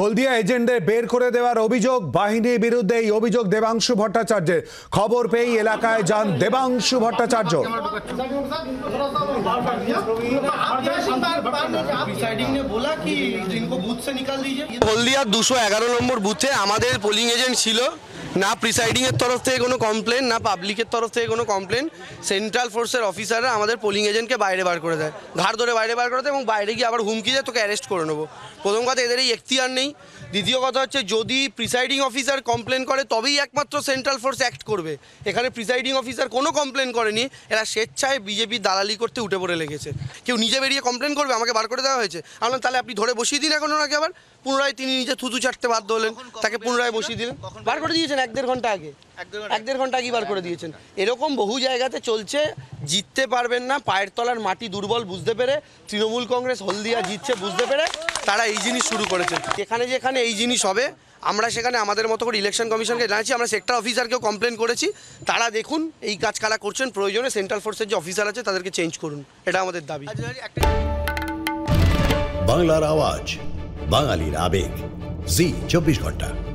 হলদিয়া এজেন্টদের বের করে দেওয়ার অভিযোগ বাহিনীর বিরুদ্ধে এই অভিযোগ দেবাংশু ভট্টাচার্যের খবর পেয়ে এলাকায় যান দেবাংশু ভট্টাচার্য হলদিয়ার দুশো এগারো নম্বর বুথে আমাদের পোলিং এজেন্ট ছিল না প্রিসাইডিংয়ের তরফ থেকে কোনো কমপ্লেন না পাবলিকের তরফ থেকে কোনো কমপ্লেন সেন্ট্রাল ফোর্সের অফিসাররা আমাদের পোলিং এজেন্টকে বাইরে বার করে দেয় ঘাড় ধরে বাইরে বার করে দেয় এবং বাইরে গিয়ে আবার হুমকি দেয় তোকে অ্যারেস্ট করে নেবো প্রথম কথা এদের এই এখতিয়ার নেই দ্বিতীয় কথা হচ্ছে যদি প্রিসাইডিং অফিসার কমপ্লেন করে তবেই একমাত্র সেন্ট্রাল ফোর্স অ্যাক্ট করবে এখানে প্রিসাইডিং অফিসার কোনো কমপ্লেন করেনি এরা স্বেচ্ছায় বিজেপি দালালি করতে উঠে পড়ে লেগেছে কেউ নিজে বেরিয়ে কমপ্লেন করবে আমাকে বার করে দেওয়া হয়েছে আমরা তাহলে আপনি ধরে বসিয়ে দিন এখন ওনাকে আবার পুনরায় তিনি নিজে থুতু ছাড়তে বাধ্য হলেন তাকে পুনরায় বসিয়ে দিলেন বার করে দিয়েছেন এক দেড় ঘন্টা আগে এক দেড় ঘন্টা আগে বার করে দিয়েছেন এরকম বহু জায়গাতে চলছে জিততে পারবেন না পায়ের তলার মাটি দুর্বল বুঝতে পেরে তৃণমূল কংগ্রেস হলদিয়া জিতছে বুঝতে পেরে তারা এই জিনিস শুরু করেছে যেখানে যেখানে এই জিনিস হবে আমরা সেখানে আমাদের মতো করে ইলেকশন কমিশনকে জানাচ্ছি আমরা সেক্টর অফিসারকেও কমপ্লেন করেছি তারা দেখুন এই কাজ কারা করছেন প্রয়োজনে সেন্ট্রাল ফোর্সের যে অফিসার আছে তাদেরকে চেঞ্জ করুন এটা আমাদের দাবি বাংলার আওয়াজ বাঙালির আবেগ জি চব্বিশ ঘন্টা